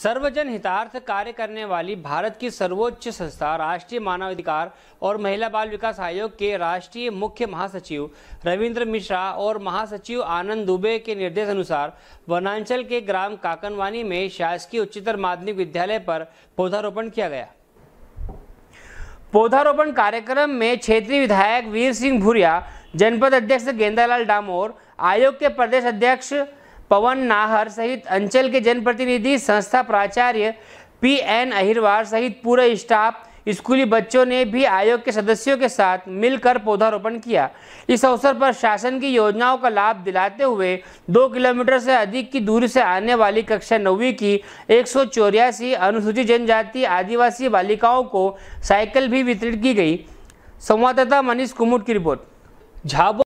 सर्वजन हितार्थ कार्य करने वाली भारत की सर्वोच्च संस्था राष्ट्रीय मानवाधिकार और महिला बाल विकास आयोग के राष्ट्रीय मुख्य महासचिव रविंद्र मिश्रा और महासचिव आनंद दुबे के निर्देश अनुसार वनांचल के ग्राम काकनवानी में शासकीय उच्चतर माध्यमिक विद्यालय पर पौधारोपण किया गया पौधारोपण कार्यक्रम में क्षेत्रीय विधायक वीर सिंह भूरिया जनपद अध्यक्ष गेंदालाल डामोर आयोग के प्रदेश अध्यक्ष पवन नाहर सहित अंचल के जनप्रतिनिधि संस्था प्राचार्य पी एन अहिरवार सहित पूरे स्टाफ स्कूली बच्चों ने भी आयोग के सदस्यों के साथ मिलकर पौधारोपण किया इस अवसर पर शासन की योजनाओं का लाभ दिलाते हुए दो किलोमीटर से अधिक की दूरी से आने वाली कक्षा नौवीं की एक अनुसूचित जनजाति आदिवासी बालिकाओं को साइकिल भी वितरित की गई संवाददाता मनीष कुमुट की रिपोर्ट झाबो